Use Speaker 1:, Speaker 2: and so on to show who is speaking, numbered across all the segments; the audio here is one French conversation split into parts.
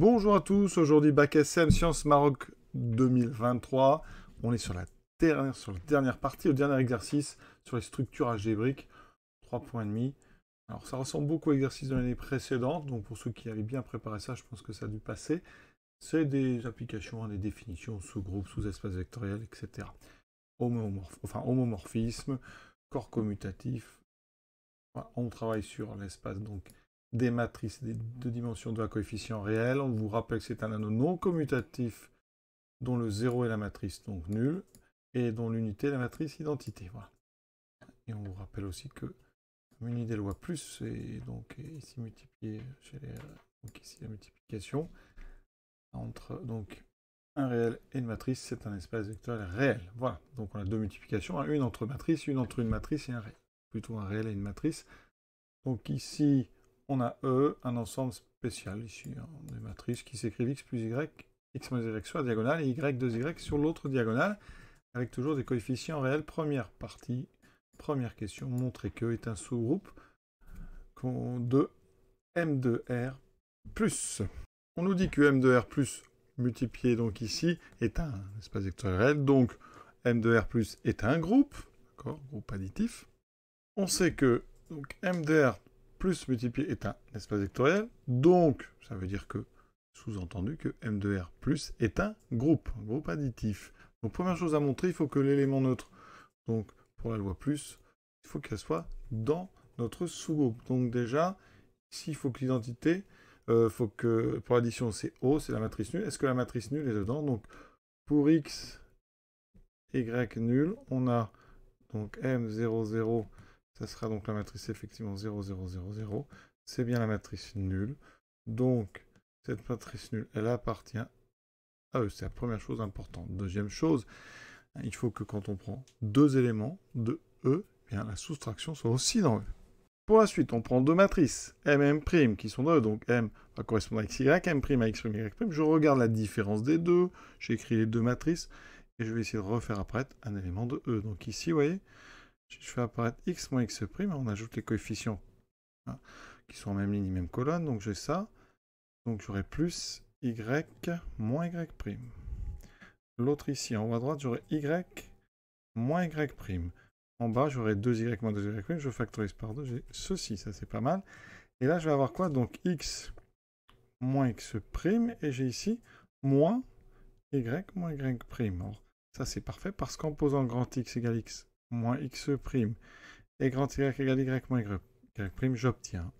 Speaker 1: Bonjour à tous, aujourd'hui Bac SM Sciences Maroc 2023. On est sur la, dernière, sur la dernière partie, le dernier exercice sur les structures algébriques, 3.5. Alors ça ressemble beaucoup aux exercices de l'année précédente, donc pour ceux qui avaient bien préparé ça, je pense que ça a dû passer. C'est des applications, hein, des définitions, sous-groupes, sous-espaces vectoriels, etc. homomorphisme, corps commutatif. on travaille sur l'espace donc des matrices des deux dimensions de la coefficient réel. On vous rappelle que c'est un anneau non commutatif dont le zéro est la matrice, donc nul, et dont l'unité est la matrice identité. Et on vous rappelle aussi que muni des lois plus et donc ici multiplié chez donc ici la multiplication entre donc un réel et une matrice, c'est un espace vectoriel réel. Voilà, donc on a deux multiplications, une entre matrices, une entre une matrice et un réel. Plutôt un réel et une matrice. Donc ici, on a E, un ensemble spécial ici, hein, des matrices qui s'écrivent x plus y, x moins y sur la diagonale et y 2y sur l'autre diagonale, avec toujours des coefficients réels. Première partie, première question, montrer que est un sous-groupe de m de r plus. On nous dit que m de r plus multiplié donc ici est un espace vectoriel réel, donc m de r plus est un groupe, groupe additif. On sait que donc m de r plus multiplié est un espace vectoriel. Donc, ça veut dire que, sous-entendu, que m de r plus est un groupe, un groupe additif. Donc, première chose à montrer, il faut que l'élément neutre, donc pour la loi plus, il faut qu'elle soit dans notre sous-groupe. Donc déjà, ici, il faut que l'identité, euh, faut que pour l'addition, c'est O, c'est la matrice nulle. Est-ce que la matrice nulle est dedans Donc, pour X, Y nul, on a donc M0, 00 0 ça sera donc la matrice effectivement 0, 0, 0, 0. C'est bien la matrice nulle. Donc, cette matrice nulle, elle appartient à E. C'est la première chose importante. Deuxième chose, il faut que quand on prend deux éléments de E, eh bien, la soustraction soit aussi dans E. Pour la suite, on prend deux matrices, M et M' qui sont dans E, donc M va correspondre à XY, M' à XY'. Je regarde la différence des deux, j'écris les deux matrices, et je vais essayer de refaire après un élément de E. Donc ici, vous voyez, je fais apparaître x moins x', on ajoute les coefficients hein, qui sont en même ligne, même colonne, donc j'ai ça. Donc j'aurai plus y moins y'. L'autre ici, en haut à droite, j'aurai y moins y'. En bas, j'aurai 2y moins 2y', je factorise par 2, j'ai ceci, ça c'est pas mal. Et là, je vais avoir quoi Donc x moins x', et j'ai ici moins y moins y'. prime. ça c'est parfait, parce qu'en posant grand x égale x, moins x prime et grand y égale y moins y prime, j'obtiens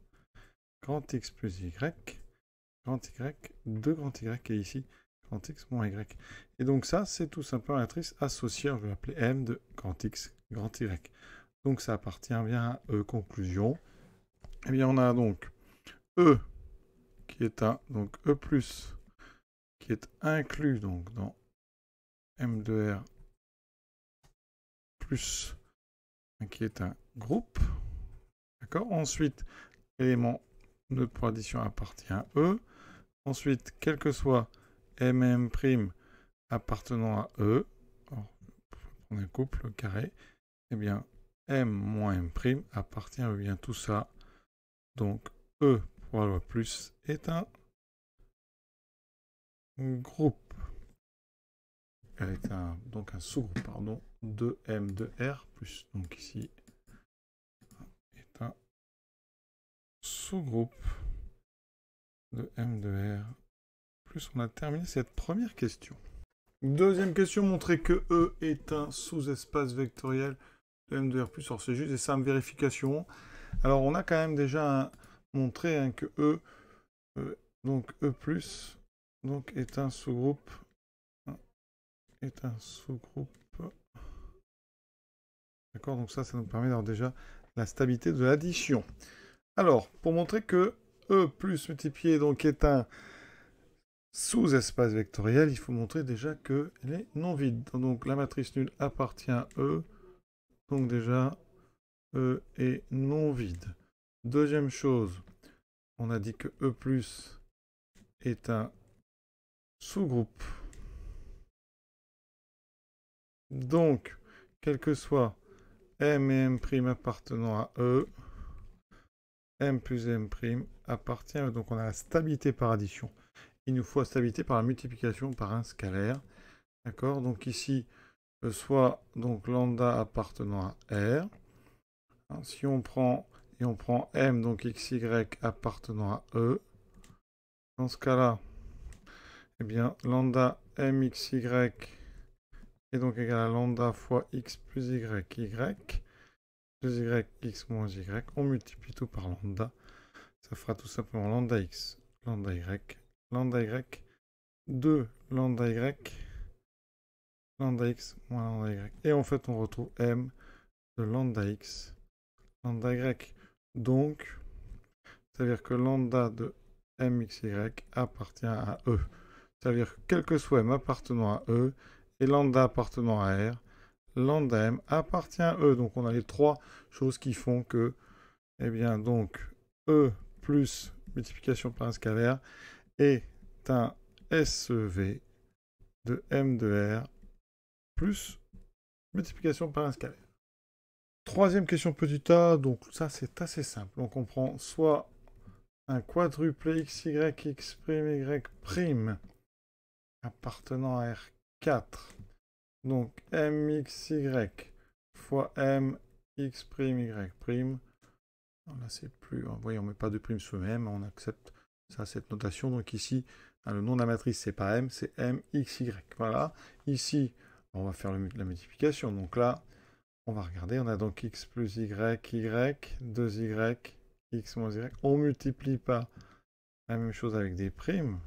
Speaker 1: grand x plus y, grand y, de grand y et ici grand x moins y. Et donc ça, c'est tout simplement la matrice associée, on va l'appeler M de grand x, grand y. Donc ça appartient bien à E, conclusion. Eh bien, on a donc E qui est un, donc E+, plus, qui est inclus donc dans M de R plus, qui est un groupe. D'accord Ensuite, l'élément de pour appartient à E. Ensuite, quel que soit M', appartenant à E, on prendre un couple carré, et eh bien, M moins M' appartient à Bien, tout ça, donc E pour loi plus est un groupe est un, donc un sous-groupe pardon, de M de R, plus donc ici est un sous-groupe de M de R, plus on a terminé cette première question. Deuxième question, montrer que E est un sous-espace vectoriel de M de R+. plus Alors c'est juste des simples vérifications. Alors on a quand même déjà montré hein, que E, euh, donc E+, donc est un sous-groupe est un sous-groupe. D'accord, donc ça, ça nous permet d'avoir déjà la stabilité de l'addition. Alors, pour montrer que E plus multiplié donc est un sous-espace vectoriel, il faut montrer déjà qu'elle est non vide. Donc la matrice nulle appartient à E. Donc déjà, E est non vide. Deuxième chose, on a dit que E plus est un sous-groupe donc, quel que soit M et M' appartenant à E, M plus M' appartient Donc on a la stabilité par addition. Il nous faut la stabilité par la multiplication par un scalaire. D'accord Donc ici, soit donc lambda appartenant à R. Hein, si on prend et on prend M, donc XY appartenant à E, dans ce cas-là, eh bien lambda MXY et donc égal à lambda fois x plus y, y, plus y, x moins y. On multiplie tout par lambda. Ça fera tout simplement lambda x, lambda y, lambda y, 2 lambda y, lambda x moins lambda y. Et en fait, on retrouve m de lambda x, lambda y. Donc, c'est-à-dire que lambda de mxy appartient à E. C'est-à-dire que quel que soit m appartenant à E, et lambda appartenant à R, lambda M appartient à E. Donc on a les trois choses qui font que, eh bien donc, E plus multiplication par un scalaire est un SEV de M de R plus multiplication par un scalaire. Troisième question petit a, donc ça c'est assez simple. on comprend soit un quadruple xy x y prime appartenant à R 4. Donc mxy fois x prime y prime. Là, c'est plus. Vous hein, voyez, on ne met pas de prime sous m, on accepte ça, cette notation. Donc ici, hein, le nom de la matrice, c'est pas m, c'est mxy. Voilà. Ici, on va faire la multiplication. Donc là, on va regarder. On a donc x plus y, y, 2y, x moins y. On multiplie pas la même chose avec des primes.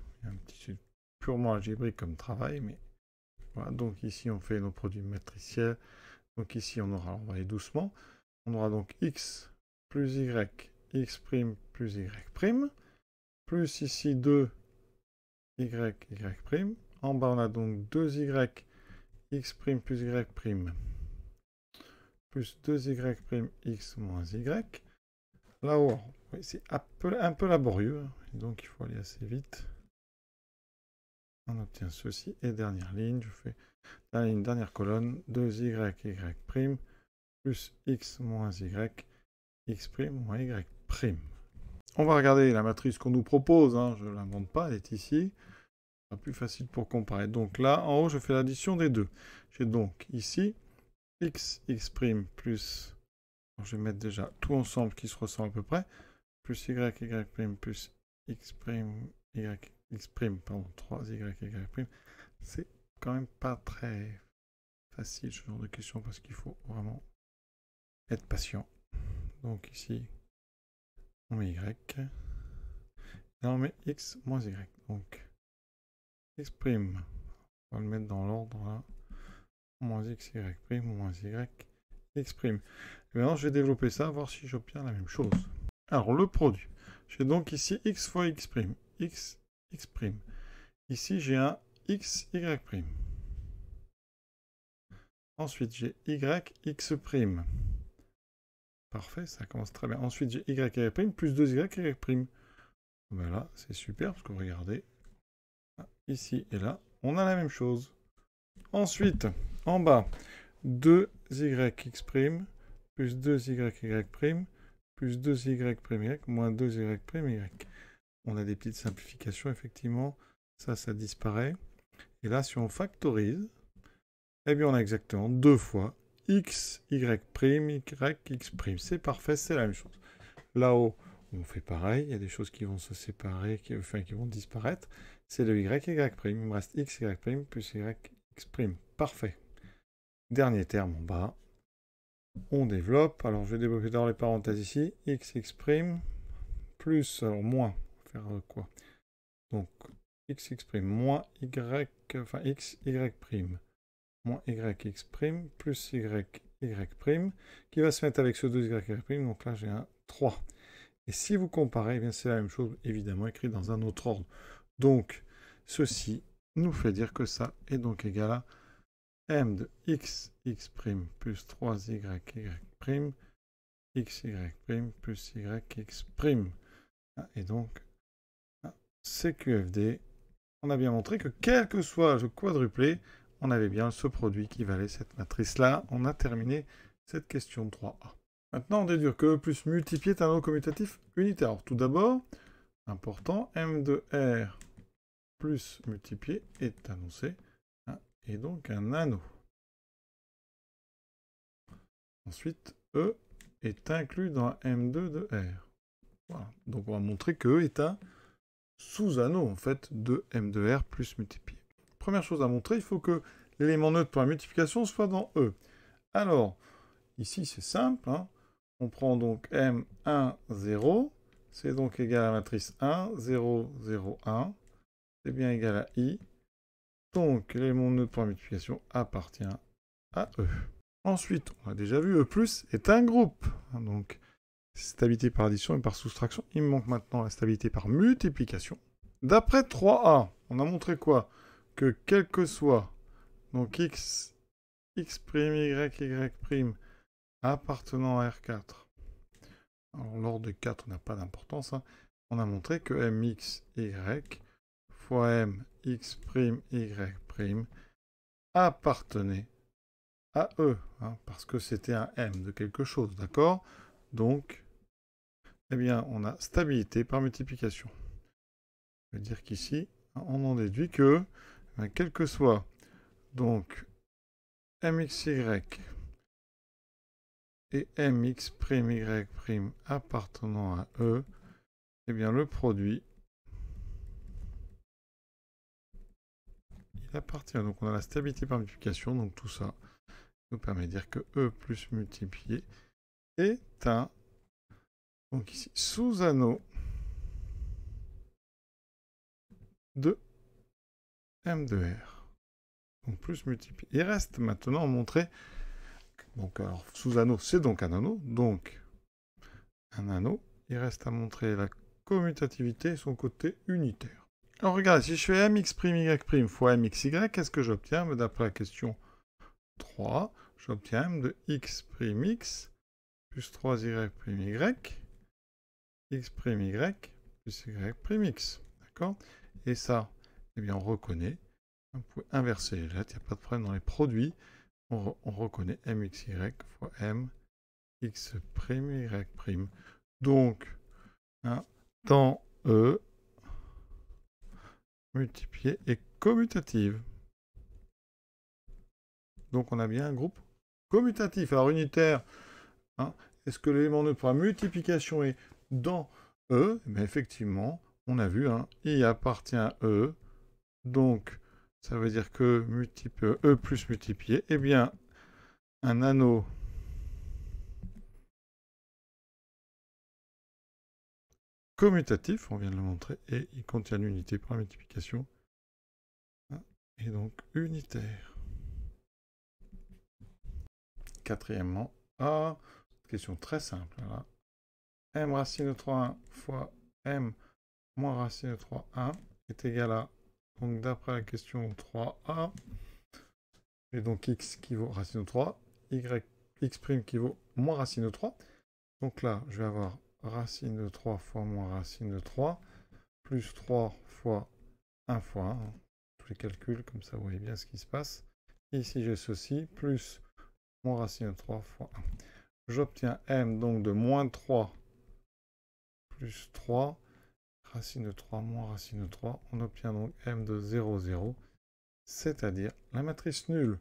Speaker 1: purement algébrique comme travail, mais donc ici on fait nos produits matriciels. Donc ici on aura, on va aller doucement, on aura donc x plus y, x prime plus y prime, plus ici 2 y, y prime. En bas on a donc 2y, x prime plus y prime, plus 2y prime x moins y. Là-haut, c'est un peu, laborieux, hein. donc il faut aller assez vite on obtient ceci. Et dernière ligne, je fais la ligne, dernière colonne, 2y, y' plus x moins y, x moins y prime. On va regarder la matrice qu'on nous propose, hein. je ne l'invente pas, elle est ici. C'est plus facile pour comparer. Donc là, en haut, je fais l'addition des deux. J'ai donc ici x, x plus, je vais mettre déjà tout ensemble qui se ressemble à peu près, plus y, y prime plus x prime, y x prime, pardon, 3y, y prime, c'est quand même pas très facile ce genre de question parce qu'il faut vraiment être patient. Donc ici, on met y, et on met x moins y. Donc, x on va le mettre dans l'ordre là, hein. moins x, y prime, moins y, x maintenant, je vais développer ça, voir si j'obtiens la même chose. Alors, le produit. J'ai donc ici x fois x prime, x x'. Ici, j'ai un x, y'. Ensuite, j'ai y, x'. Parfait, ça commence très bien. Ensuite, j'ai y, y' plus 2y, y'. Voilà, c'est super parce que regardez, ici et là, on a la même chose. Ensuite, en bas, 2yx' plus 2yy' plus 2y', moins 2y', y on a des petites simplifications, effectivement. Ça, ça disparaît. Et là, si on factorise, eh bien, on a exactement deux fois x, y', y, x'. C'est parfait, c'est la même chose. Là-haut, on fait pareil. Il y a des choses qui vont se séparer, qui, enfin, qui vont disparaître. C'est le y, y'. Il me reste x, y' plus y, x'. Parfait. Dernier terme en bas. On développe. Alors, je vais développer dans les parenthèses ici. x, x', plus, alors moins, euh, quoi Donc, xx' moins y, enfin x, prime, moins yx plus y, prime, qui va se mettre avec ce 2y donc là j'ai un 3. Et si vous comparez, eh bien c'est la même chose, évidemment, écrit dans un autre ordre. Donc, ceci nous fait dire que ça est donc égal à m de x, x plus 3y, y prime, x, plus y, Et donc, CQFD, on a bien montré que quel que soit le quadruplé, on avait bien ce produit qui valait cette matrice-là. On a terminé cette question 3A. Maintenant, on déduit que E plus multiplié est un anneau commutatif unitaire. Alors, tout d'abord, important, M 2 R plus multiplié est annoncé, et donc un anneau. Ensuite, E est inclus dans M2 de R. Voilà. Donc, on va montrer que E est un sous-anneau en fait de M2R plus multiplié. Première chose à montrer, il faut que l'élément neutre pour la multiplication soit dans E. Alors, ici c'est simple, hein. on prend donc M1, 0, c'est donc égal à la matrice 1, 0, 0, 1, c'est bien égal à I, donc l'élément neutre pour la multiplication appartient à E. Ensuite, on a déjà vu, E+, plus est un groupe, hein, donc Stabilité par addition et par soustraction. Il me manque maintenant la stabilité par multiplication. D'après 3A, on a montré quoi Que quel que soit, donc x, x y, y appartenant à R4, alors l'ordre de 4 n'a pas d'importance, hein. on a montré que mx, y, fois m, x y appartenait à E, hein, parce que c'était un M de quelque chose, d'accord Donc, eh bien, on a stabilité par multiplication. Je veux dire qu'ici, on en déduit que, eh quel que soit donc mxy et mx'y' appartenant à E, eh bien, le produit, il appartient. Donc, on a la stabilité par multiplication, donc tout ça nous permet de dire que E plus multiplié est un donc ici, sous-anneau de m de r Donc plus multiplié. Il reste maintenant à montrer. Donc alors, anneau c'est donc un anneau. Donc, un anneau. Il reste à montrer la commutativité et son côté unitaire. Alors regardez, si je fais Mx'Y' y' fois mxy, qu'est-ce que j'obtiens ben, D'après la question 3, j'obtiens m de x' plus 3y' yy x'y prime y plus y prime x. D'accord Et ça, eh bien, on reconnaît. Vous pouvez inverser. Là, il n'y a pas de problème dans les produits. On, on reconnaît mxy fois m x prime y prime. Donc, hein, temps E multiplié est commutative. Donc on a bien un groupe commutatif. Alors unitaire, hein, est-ce que l'élément neutre la multiplication est dans E, mais effectivement, on a vu, hein, I appartient à E, donc ça veut dire que E plus multiplié, eh bien, un anneau
Speaker 2: commutatif, on vient de le montrer, et il contient l'unité par multiplication,
Speaker 1: hein, et donc unitaire. Quatrièmement, A, question très simple, là m racine de 3, 1 fois m moins racine de 3, 1 est égal à, donc d'après la question 3a, et donc x qui vaut racine de 3, y, x' qui vaut moins racine de 3. Donc là, je vais avoir racine de 3 fois moins racine de 3, plus 3 fois 1 fois 1. Tous les calculs, comme ça, vous voyez bien ce qui se passe. ici, j'ai ceci, plus moins racine de 3 fois 1. J'obtiens m donc de moins 3 plus 3. Racine de 3 moins racine de 3. On obtient donc M de 0, 0. C'est-à-dire la matrice nulle.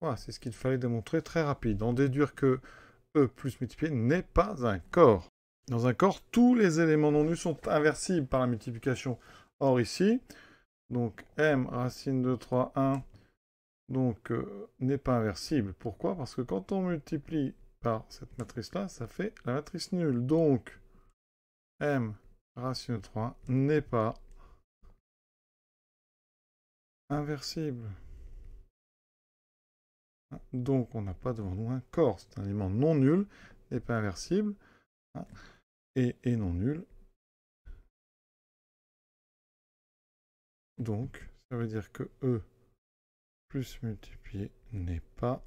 Speaker 1: Voilà, c'est ce qu'il fallait démontrer très rapide. En déduire que E plus multiplié n'est pas un corps. Dans un corps, tous les éléments non nus sont inversibles par la multiplication. Or ici, donc M racine de 3, 1, donc euh, n'est pas inversible. Pourquoi Parce que quand on multiplie par cette matrice-là, ça fait la matrice nulle. Donc, m ratio 3 n'est pas inversible. Hein, donc on n'a pas devant nous un corps. C'est un élément non nul, n'est pas inversible. Hein,
Speaker 2: et, est non nul. Donc ça veut dire que E plus multiplié n'est pas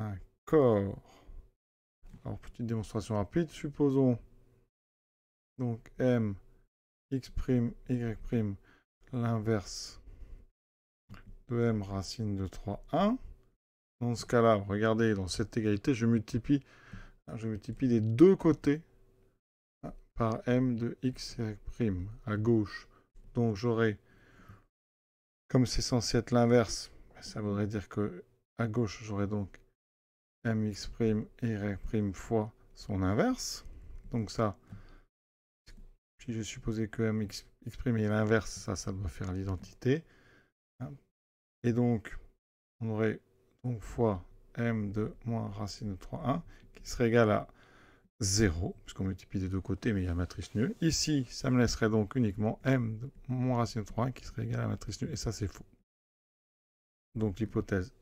Speaker 2: un corps.
Speaker 1: Alors, petite démonstration rapide. Supposons donc M, X', Y', l'inverse de M racine de 3, 1. Dans ce cas-là, regardez, dans cette égalité, je multiplie, hein, je multiplie les deux côtés hein, par M de X, prime à gauche. Donc j'aurai, comme c'est censé être l'inverse, ben, ça voudrait dire que à gauche, j'aurai donc mx' et r' fois son inverse. Donc ça, si je supposais que mx' est l'inverse, ça, ça doit faire l'identité. Hein. Et donc, on aurait donc fois m de moins racine de 3, 1, qui serait égal à 0, puisqu'on multiplie des deux côtés, mais il y a matrice nulle. Ici, ça me laisserait donc uniquement m de moins racine de 3, qui serait égal à matrice nulle, et ça, c'est faux. Donc l'hypothèse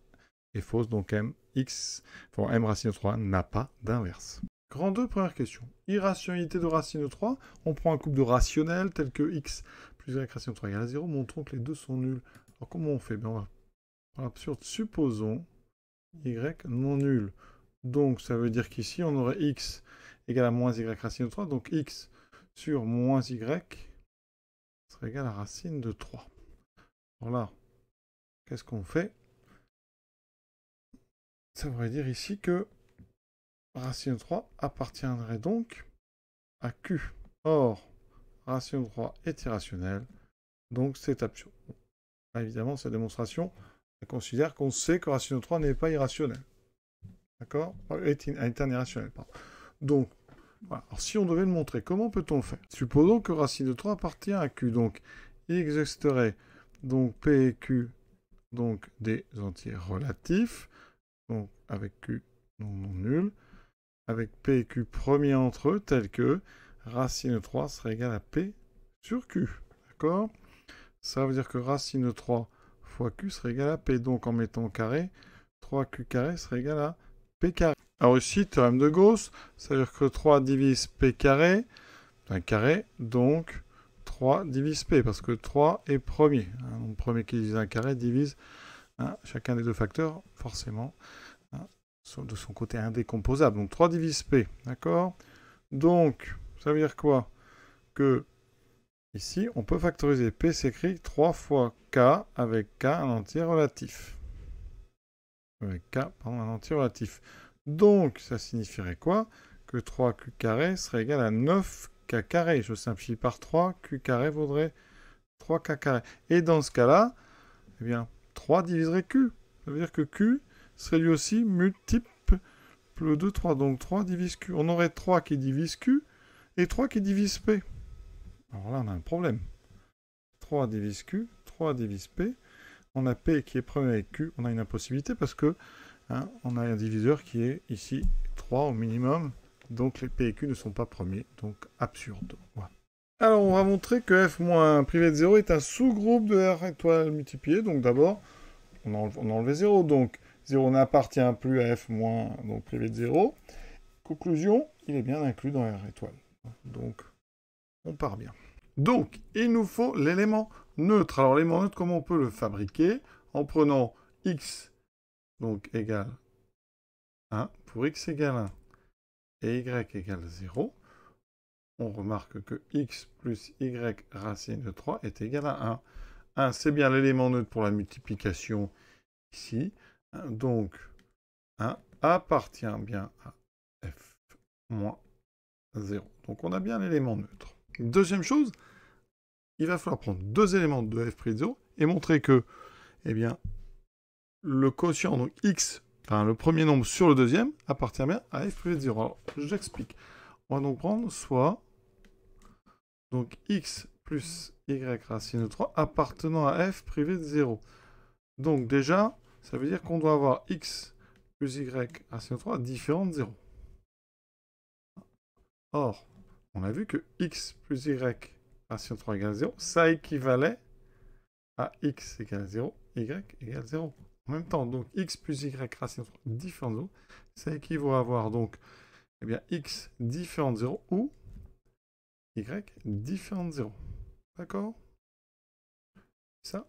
Speaker 1: est fausse, donc m x pour m racine de 3 n'a pas d'inverse. Grand 2, première question. Irrationalité de racine de 3. On prend un couple de rationnels tel que x plus y racine de 3 égale à 0. Montrons que les deux sont nuls. Alors comment on fait ben, on va... l'absurde, supposons y non nul. Donc ça veut dire qu'ici on aurait x égale à moins y racine de 3. Donc x sur moins y serait égal à racine de 3. Voilà. qu'est-ce qu'on fait ça voudrait dire ici que racine de 3 appartiendrait donc à Q. Or, racine de 3 est irrationnelle, donc c'est absurde. Évidemment, cette démonstration considère qu'on sait que racine de 3 n'est pas irrationnelle. D'accord Est, est un irrationnel, pardon. Donc, si on devait le montrer, comment peut-on faire Supposons que racine de 3 appartient à Q. Donc, il existerait donc P et Q, donc des entiers relatifs avec Q non, nul, avec P et Q premiers entre eux, tel que racine 3 serait égale à P sur Q. D'accord Ça veut dire que racine 3 fois Q serait égale à P. Donc en mettant carré, 3Q carré serait égal à P carré. Alors ici, théorème de Gauss, ça veut dire que 3 divise P carré, un carré, donc 3 divise P, parce que 3 est premier. Hein, premier qui divise un carré divise chacun des deux facteurs, forcément. Hein, de son côté indécomposable. Donc 3 divise P, d'accord Donc, ça veut dire quoi Que ici, on peut factoriser. P s'écrit 3 fois K avec K un entier relatif. Avec K, pardon, un entier relatif. Donc, ça signifierait quoi Que 3Q carré serait égal à 9K carré. Je simplifie par 3, Q carré vaudrait 3K carré. Et dans ce cas-là, eh bien, 3 diviserait Q. Ça veut dire que Q serait lui aussi multiple de 3. Donc 3 divise Q. On aurait 3 qui divise Q et 3 qui divise P. Alors là, on a un problème. 3 divise Q, 3 divise P. On a P qui est premier avec Q. On a une impossibilité parce que hein, on a un diviseur qui est ici 3 au minimum. Donc les P et Q ne sont pas premiers. Donc absurde. Alors on va montrer que F- moins privé de 0 est un sous-groupe de R étoile multiplié. Donc d'abord, on, a enlevé 0. Donc 0 n'appartient plus à f-, moins, donc privé de 0. Conclusion, il est bien inclus dans R étoile. Donc, on part bien. Donc, il nous faut l'élément neutre. Alors, l'élément neutre, comment on peut le fabriquer En prenant x, donc égale 1, pour x égale 1 et y égale 0, on remarque que x plus y racine de 3 est égal à 1. 1, c'est bien l'élément neutre pour la multiplication ici. Hein, donc, 1 appartient bien à F moins 0. Donc on a bien l'élément neutre. Deuxième chose, il va falloir prendre deux éléments de f' de 0 et montrer que eh bien, le quotient, donc x, enfin le premier nombre sur le deuxième, appartient bien à f' de 0. Alors j'explique. On va donc prendre soit donc x plus y racine de 3 appartenant à f privé de 0. Donc déjà, ça veut dire qu'on doit avoir x plus y racine 3 différent de 0. Or, on a vu que x plus y racine 3 égale 0, ça équivalait à x égale 0, y égale 0. En même temps, donc x plus y racine 3 différent de 0, ça équivaut à avoir donc eh bien, x différent de 0 ou y différent de 0. D'accord Ça,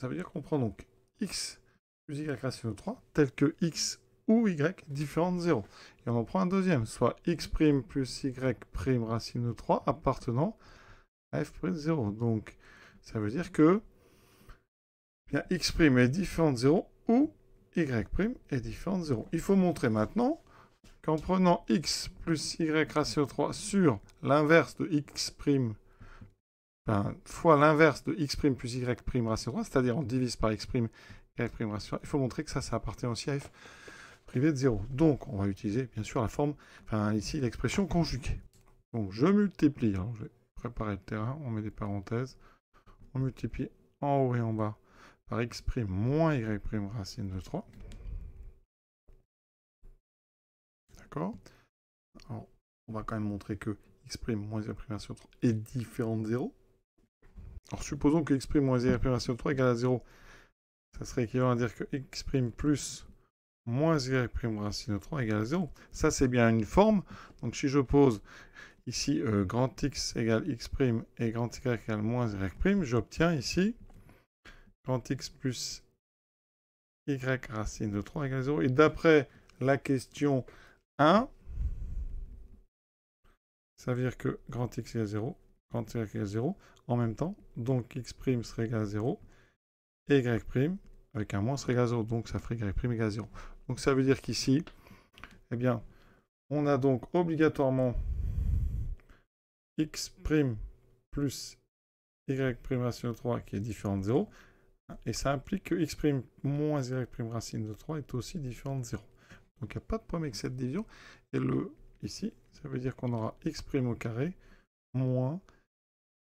Speaker 1: ça veut dire qu'on prend donc x y racine de 3, tel que x ou y différent de 0. Et on en prend un deuxième, soit x' plus y' racine de 3 appartenant à f' 0. Donc ça veut dire que eh bien, x' est différent de 0 ou y' est différent de 0. Il faut montrer maintenant qu'en prenant x plus y racine de 3 sur l'inverse de x' fois l'inverse de x' plus y' racine de 3, c'est-à-dire on divise par x' Il faut montrer que ça, ça appartient aussi à F privé de 0. Donc, on va utiliser, bien sûr, la forme, enfin, ici, l'expression conjuguée. Donc, je multiplie, hein, je vais préparer le terrain, on met des parenthèses, on multiplie en haut et en bas par x' moins y' racine de 3. D'accord Alors, on va quand même montrer que x' moins y' racine de 3 est différent de 0. Alors, supposons que x' moins y' racine de 3 égale à 0. Ça serait équivalent à dire que x' plus moins y' racine de 3 égale 0. Ça, c'est bien une forme. Donc, si je pose ici euh, grand X égale X' et grand Y égale moins Y', j'obtiens ici grand X plus Y racine de 3 égale 0. Et d'après la question 1, ça veut dire que grand X égale 0, grand Y égale 0 en même temps. Donc X' serait égal à 0 et y' avec un moins serait égal à 0, donc ça ferait y' égale à 0. Donc ça veut dire qu'ici, eh bien, on a donc obligatoirement x' plus y' racine de 3 qui est différent de 0, et ça implique que x' moins y' racine de 3 est aussi différent de 0. Donc il n'y a pas de problème avec cette division, et le ici, ça veut dire qu'on aura x' au carré moins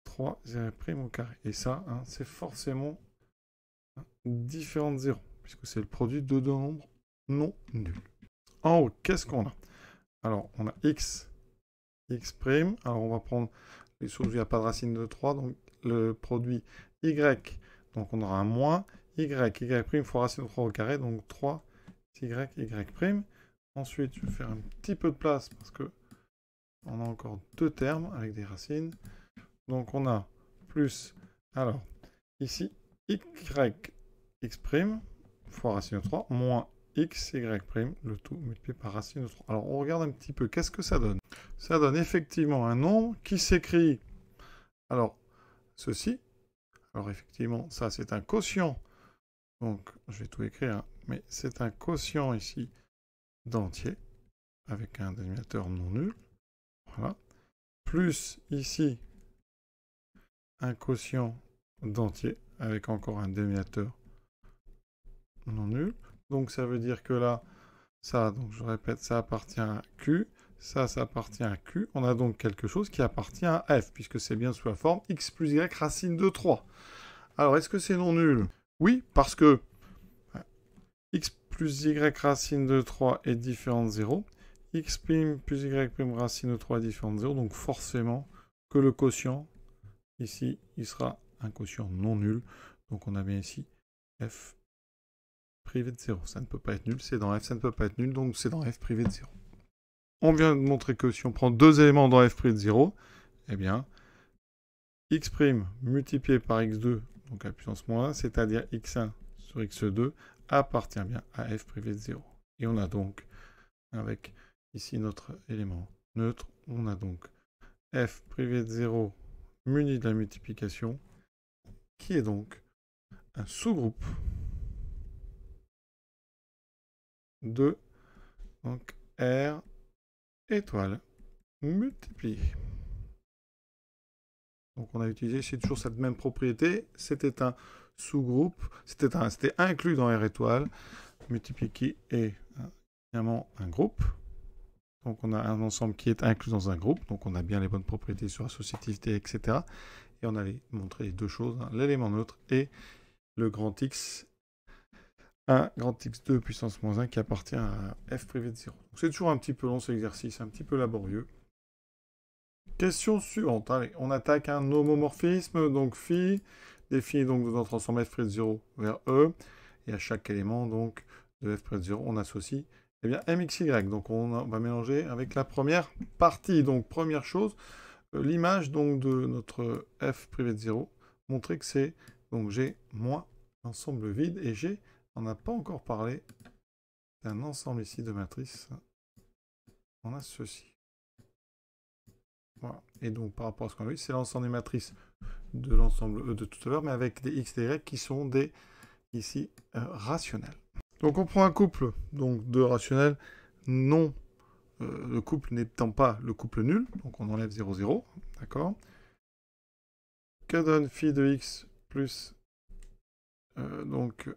Speaker 1: 3 y' au carré. Et ça, hein, c'est forcément de 0, puisque c'est le produit de deux nombres non nuls. En haut, qu'est-ce qu'on a Alors, on a x, x', prime, alors on va prendre les sources où il n'y a pas de racine de 3, donc le produit y, donc on aura un moins, y, y' fois racine de 3 au carré, donc 3, y, y'. prime. Ensuite, je vais faire un petit peu de place parce que on a encore deux termes avec des racines. Donc on a plus, alors ici, y x prime fois racine de 3 moins x, y le tout multiplié par racine de 3. Alors on regarde un petit peu, qu'est-ce que ça donne Ça donne effectivement un nombre qui s'écrit, alors ceci, alors effectivement ça c'est un quotient, donc je vais tout écrire, hein. mais c'est un quotient ici d'entier, avec un dénominateur non nul, voilà, plus ici un quotient d'entier, avec encore un dénominateur non nul. Donc ça veut dire que là, ça, donc je répète, ça appartient à Q, ça, ça appartient à Q. On a donc quelque chose qui appartient à F, puisque c'est bien sous la forme x plus y racine de 3. Alors, est-ce que c'est non nul Oui, parce que x plus y racine de 3 est différent de 0, x' plus y' racine de 3 est différent de 0, donc forcément que le quotient, ici, il sera un quotient non nul. Donc on a bien ici f privé de 0. Ça ne peut pas être nul, c'est dans f, ça ne peut pas être nul, donc c'est dans f privé de 0. On vient de montrer que si on prend deux éléments dans f privé de 0, eh bien, x' multiplié par x2, donc à puissance moins 1, c'est-à-dire x1 sur x2, appartient bien à f privé de 0. Et on a donc, avec ici notre élément neutre, on a donc f privé de 0 muni de la multiplication, qui est donc un sous-groupe
Speaker 2: 2. Donc R
Speaker 1: étoile multiplie. Donc on a utilisé c'est toujours cette même propriété. C'était un sous-groupe, c'était inclus dans R étoile, multiplié qui est hein, évidemment un groupe. Donc on a un ensemble qui est inclus dans un groupe, donc on a bien les bonnes propriétés sur associativité, etc. Et on allait montrer deux choses, hein, l'élément neutre et le grand X 1, grand x 2, puissance moins 1 qui appartient à f privé de 0. C'est toujours un petit peu long cet exercice, un petit peu laborieux. Question suivante. Allez, on attaque un homomorphisme, donc phi. Définit donc notre ensemble f près de 0 vers E. Et à chaque élément donc de f près de 0, on associe eh bien, mxy. Donc on va mélanger avec la première partie. Donc première chose, euh, l'image donc de notre f privé de 0, montrer que c'est donc j'ai moins l'ensemble vide et j'ai on n'a pas encore parlé d'un ensemble ici de matrices. On a ceci. Et donc par rapport à ce qu'on a vu, c'est l'ensemble des matrices de l'ensemble euh, de tout à l'heure, mais avec des x des y qui sont des ici euh, rationnels. Donc on prend un couple donc de rationnels non euh, le couple n'étant pas le couple nul, donc on enlève 0 0, d'accord Que donne phi de x plus donc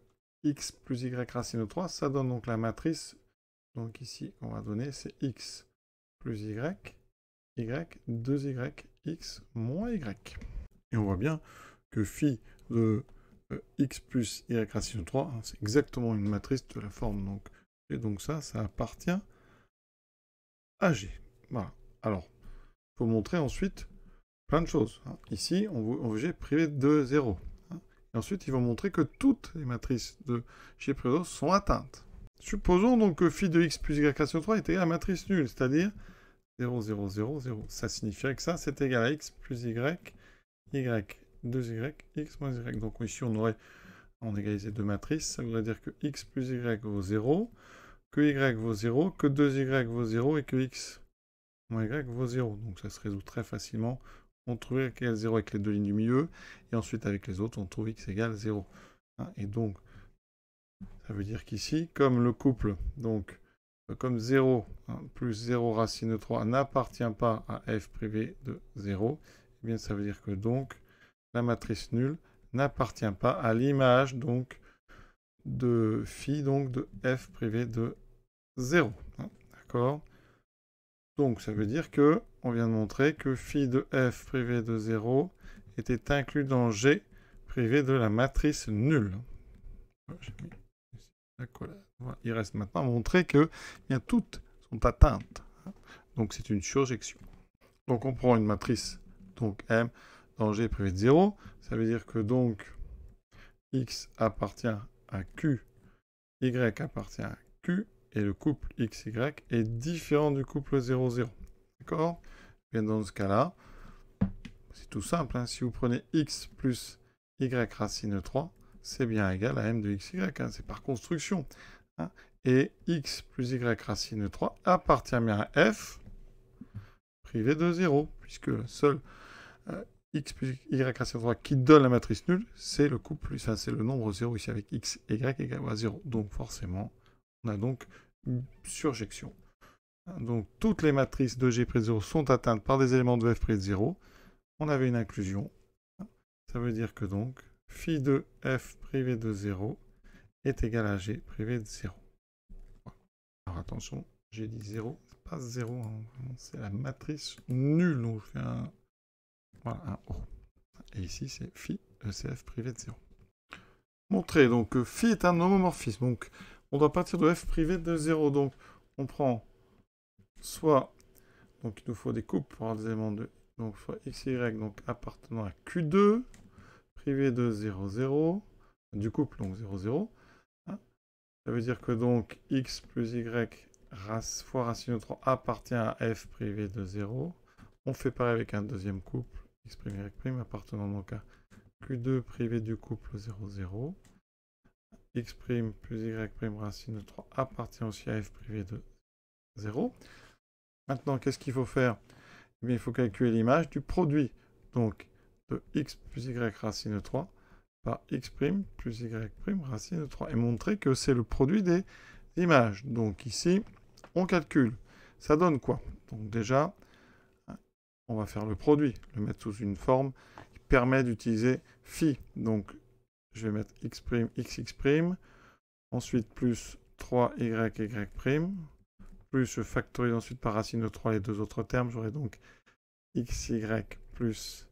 Speaker 1: x plus y racine de 3, ça donne donc la matrice. Donc ici, on va donner, c'est x plus y, y, 2y, x moins y. Et on voit bien que phi de euh, x plus y racine de hein, 3, c'est exactement une matrice de la forme. Donc, et donc ça, ça appartient à G. Voilà. Alors, il faut montrer ensuite plein de choses. Hein. Ici, on veut, on privé de 0. Et ensuite, ils vont montrer que toutes les matrices de chez sont atteintes. Supposons donc que phi de x plus y sur 3 est égal à matrice nulle, c'est-à-dire 0, 0, 0, 0. Ça signifierait que ça, c'est égal à x plus y, y, 2y, x moins y. Donc ici, on aurait, en égalité deux matrices, ça voudrait dire que x plus y vaut 0, que y vaut 0, que 2y vaut 0 et que x moins y vaut 0. Donc ça se résout très facilement on trouve x égale 0 avec les deux lignes du milieu, et ensuite avec les autres, on trouve x égale 0. et donc, ça veut dire qu'ici, comme le couple, donc, euh, comme 0 hein, plus 0 racine de 3 n'appartient pas à f privé de 0, et eh bien, ça veut dire que donc, la matrice nulle n'appartient pas à l'image, donc, de phi, donc, de f privé de 0. Hein, d'accord Donc, ça veut dire que on vient de montrer que phi de f privé de 0 était inclus dans G privé de la matrice nulle. Il reste maintenant à montrer que bien, toutes sont atteintes. Donc c'est une surjection. Donc on prend une matrice donc M dans G privé de 0. Ça veut dire que donc X appartient à Q, Y appartient à Q, et le couple x y est différent du couple 0, 0. D'accord Bien dans ce cas-là, c'est tout simple. Hein. Si vous prenez x plus y racine 3, c'est bien égal à m de xy. Hein. C'est par construction. Hein. Et x plus y racine 3 appartient bien à f privé de 0, puisque seul euh, x plus y racine 3 qui donne la matrice nulle, c'est le couple, plus, c'est le nombre 0 ici avec x, y égale à 0. Donc forcément, on a donc une surjection. Donc toutes les matrices de G près de 0 sont atteintes par des éléments de F près de 0. On avait une inclusion. Ça veut dire que donc phi de F privé de 0 est égal à G privé de 0. Alors attention, j'ai dit 0, c'est pas 0, hein. c'est la matrice nulle. Donc je fais un, voilà, Et ici c'est phi ECF privé de 0. Montrer donc que phi est un homomorphisme. Donc on doit partir de F privé de 0. Donc on prend soit donc il nous faut des coupes pour avoir des éléments de donc soit XY donc appartenant à Q2 privé de 0 0 du couple donc 0 0 hein. ça veut dire que donc X plus Y fois racine de 3 appartient à F privé de 0 on fait pareil avec un deuxième couple X prime Y prime appartenant donc à Q2 privé du couple 0 0 X plus Y prime racine de 3 appartient aussi à F privé de 0 Maintenant, qu'est-ce qu'il faut faire eh Il faut calculer l'image du produit. Donc, de x plus y racine 3 par x' plus y' racine de 3. Et montrer que c'est le produit des images. Donc ici, on calcule. Ça donne quoi Donc déjà, on va faire le produit, le mettre sous une forme qui permet d'utiliser phi. Donc je vais mettre x', xx', ensuite plus 3y, y', plus je factorise ensuite par racine de 3 les deux autres termes, j'aurai donc xy plus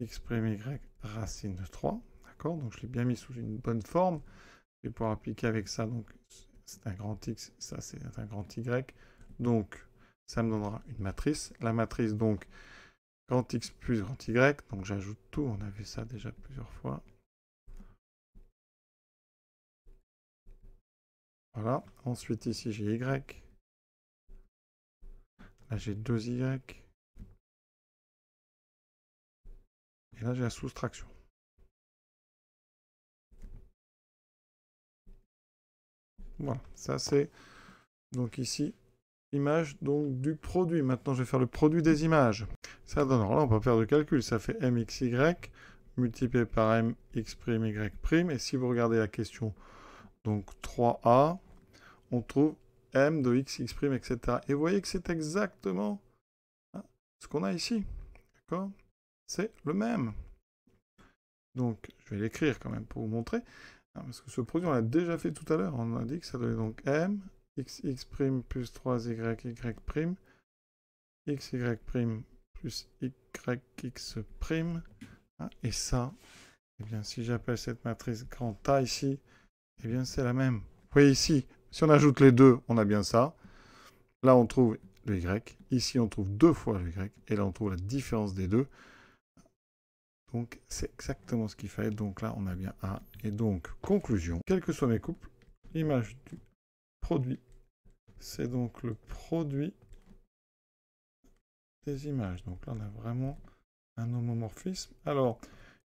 Speaker 1: x'y racine de 3. D'accord Donc je l'ai bien mis sous une bonne forme. Je vais pouvoir appliquer avec ça, donc c'est un grand x, ça c'est un grand y. Donc ça me donnera une matrice. La matrice donc grand x plus grand y. Donc j'ajoute tout, on a vu ça déjà plusieurs fois.
Speaker 2: Voilà. Ensuite ici j'ai y. Là, ah, j'ai 2y. Et là, j'ai la soustraction.
Speaker 1: Voilà, ça c'est donc ici image donc du produit. Maintenant, je vais faire le produit des images. Ça donne, alors là, on peut faire de calcul. Ça fait mxy multiplié par mx prime y prime. Et si vous regardez la question donc 3a, on trouve m de x, x', etc. Et vous voyez que c'est exactement hein, ce qu'on a ici. D'accord C'est le même. Donc, je vais l'écrire quand même pour vous montrer. Hein, parce que ce produit, on l'a déjà fait tout à l'heure. On a dit que ça donnait donc m, x, x' plus 3y, y', x, y' plus y, x'. Hein, et ça, eh bien, si j'appelle cette matrice grand A ici, eh bien, c'est la même. Vous voyez ici, si on ajoute les deux, on a bien ça. Là, on trouve le y. Ici, on trouve deux fois le y. Et là, on trouve la différence des deux. Donc, c'est exactement ce qu'il fallait. Donc là, on a bien A. Et donc, conclusion. Quels que soient mes couples, l'image du produit, c'est donc le produit des images. Donc là, on a vraiment un homomorphisme. Alors,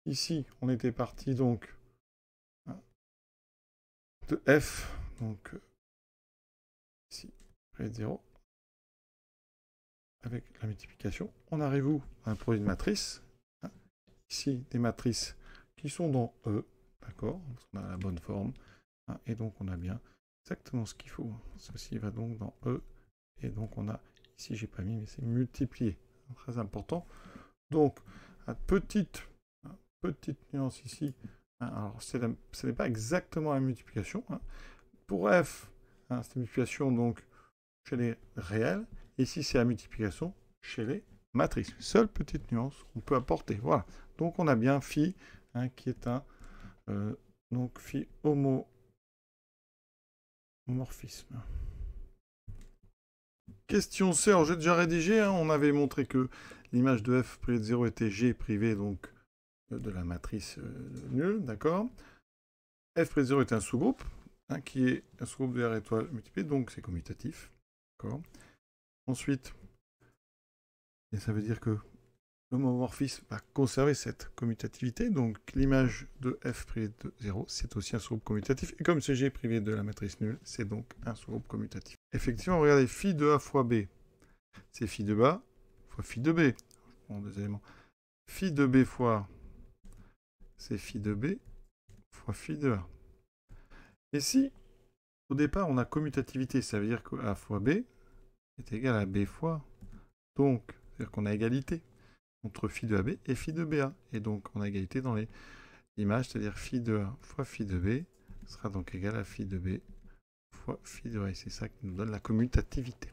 Speaker 1: ici, on était parti donc de F,
Speaker 2: donc 0.
Speaker 1: Avec la multiplication, on arrive où un produit de matrice. Hein. Ici, des matrices qui sont dans E, d'accord On a la bonne forme, hein, et donc on a bien exactement ce qu'il faut. Ceci va donc dans E, et donc on a, ici j'ai pas mis, mais c'est multiplié, très important. Donc, petite, petite nuance ici, hein, alors, ce n'est pas exactement la multiplication. Pour f, cette multiplication, donc, chez les réels, et si c'est la multiplication, chez les matrices. Seule petite nuance qu'on peut apporter. Voilà. Donc on a bien phi, hein, qui est un euh, donc phi homomorphisme. Question C, j'ai déjà rédigé, hein, on avait montré que l'image de f près de 0 était g privé donc euh, de la matrice euh, nulle, d'accord f pré de 0 est un sous-groupe, hein, qui est un sous-groupe de r étoile multiplié, donc c'est commutatif. Ensuite, et ça veut dire que l'homomorphisme va conserver cette commutativité, donc l'image de f privé de 0, c'est aussi un sous-groupe commutatif, et comme c'est g privé de la matrice nulle, c'est donc un sous-groupe commutatif. Effectivement, regardez, phi de a fois b, c'est phi de a fois phi de b. Je prends deux éléments. Phi de b fois, c'est phi de b fois phi de a. Et si au départ, on a commutativité, ça veut dire que A fois B est égal à B fois. Donc, c'est-à-dire qu'on a égalité entre phi de a, b et phi de a. Et donc, on a égalité dans les images, c'est-à-dire phi de A fois phi de B sera donc égal à phi de B fois phi de A. Et c'est ça qui nous donne la commutativité.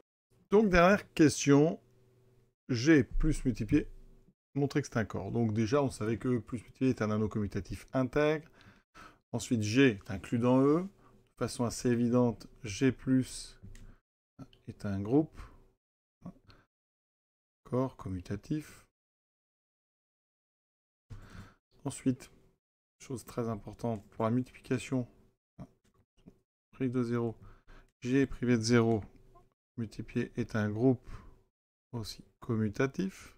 Speaker 1: Donc, dernière question. G plus multiplié montrer que c'est un corps. Donc déjà, on savait que E plus multiplié est un anneau commutatif intègre. Ensuite, G est inclus dans E façon assez évidente, G est un groupe.
Speaker 2: Corps commutatif.
Speaker 1: Ensuite, chose très importante pour la multiplication, privé de 0, G privé de 0 multiplié est un groupe aussi commutatif.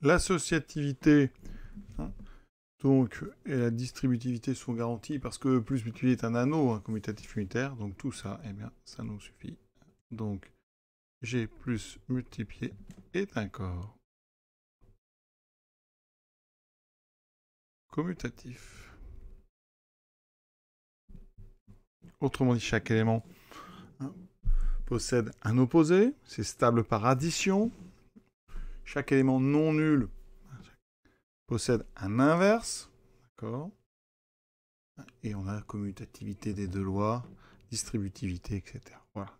Speaker 1: L'associativité, hein, donc, et la distributivité sont garanties parce que plus multiplié est un anneau, un commutatif unitaire. Donc tout ça, eh bien, ça nous suffit. Donc, G plus multiplié est un corps.
Speaker 2: Commutatif.
Speaker 1: Autrement dit, chaque élément hein, possède un opposé, c'est stable par addition. Chaque élément non nul possède un inverse. D'accord Et on a commutativité des deux lois, distributivité, etc. Voilà.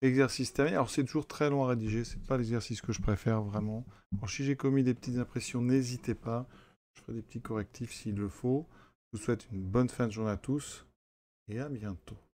Speaker 1: Exercice terminé. Alors c'est toujours très long à rédiger, c'est pas l'exercice que je préfère vraiment. Alors si j'ai commis des petites impressions, n'hésitez pas. Je ferai des petits correctifs s'il le faut. Je vous souhaite une bonne fin de journée à tous
Speaker 2: et à bientôt.